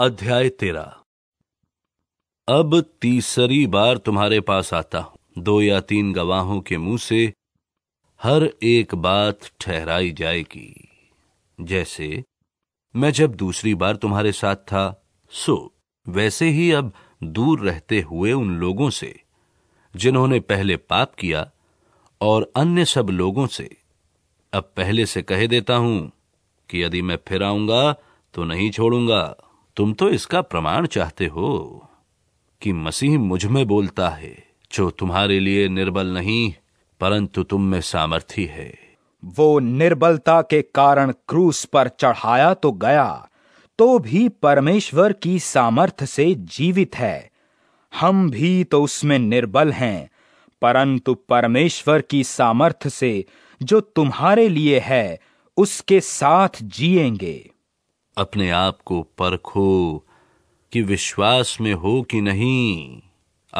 अध्याय तेरा अब तीसरी बार तुम्हारे पास आता हूं दो या तीन गवाहों के मुंह से हर एक बात ठहराई जाएगी जैसे मैं जब दूसरी बार तुम्हारे साथ था सो वैसे ही अब दूर रहते हुए उन लोगों से जिन्होंने पहले पाप किया और अन्य सब लोगों से अब पहले से कह देता हूं कि यदि मैं फिर आऊंगा तो नहीं छोड़ूंगा तुम तो इसका प्रमाण चाहते हो कि मसीह मुझ में बोलता है जो तुम्हारे लिए निर्बल नहीं परंतु तुम में सामर्थ्य है वो निर्बलता के कारण क्रूस पर चढ़ाया तो गया तो भी परमेश्वर की सामर्थ से जीवित है हम भी तो उसमें निर्बल हैं परंतु परमेश्वर की सामर्थ से जो तुम्हारे लिए है उसके साथ जिएंगे अपने आप को परखो कि विश्वास में हो कि नहीं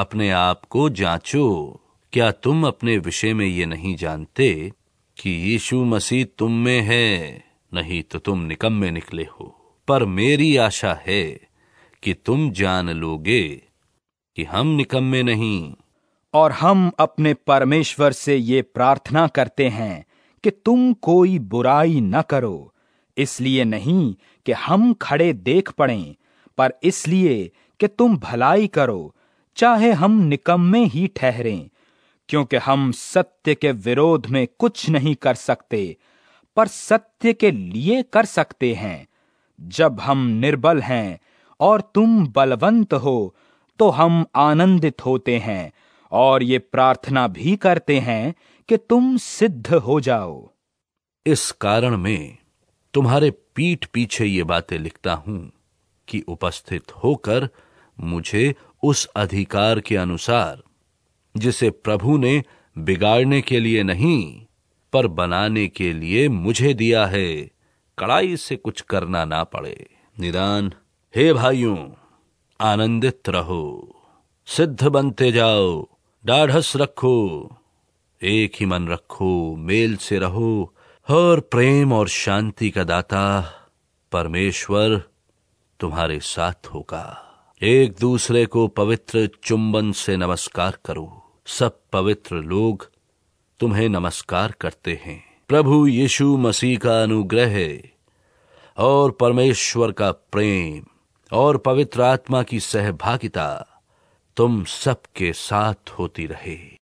अपने आप को जांचो क्या तुम अपने विषय में ये नहीं जानते कि यीशु मसीह तुम में है नहीं तो तुम में निकले हो पर मेरी आशा है कि तुम जान लोगे कि हम में नहीं और हम अपने परमेश्वर से ये प्रार्थना करते हैं कि तुम कोई बुराई न करो इसलिए नहीं कि हम खड़े देख पड़ें पर इसलिए कि तुम भलाई करो चाहे हम निकम्मे ही ठहरें क्योंकि हम सत्य के विरोध में कुछ नहीं कर सकते पर सत्य के लिए कर सकते हैं जब हम निर्बल हैं और तुम बलवंत हो तो हम आनंदित होते हैं और ये प्रार्थना भी करते हैं कि तुम सिद्ध हो जाओ इस कारण में तुम्हारे पीठ पीछे ये बातें लिखता हूं कि उपस्थित होकर मुझे उस अधिकार के अनुसार जिसे प्रभु ने बिगाड़ने के लिए नहीं पर बनाने के लिए मुझे दिया है कड़ाई से कुछ करना ना पड़े निदान हे भाइयों आनंदित रहो सिद्ध बनते जाओ डाढ़स रखो एक ही मन रखो मेल से रहो हर प्रेम और शांति का दाता परमेश्वर तुम्हारे साथ होगा एक दूसरे को पवित्र चुंबन से नमस्कार करो सब पवित्र लोग तुम्हें नमस्कार करते हैं प्रभु यीशु मसीह का अनुग्रह और परमेश्वर का प्रेम और पवित्र आत्मा की सहभागिता तुम सबके साथ होती रहे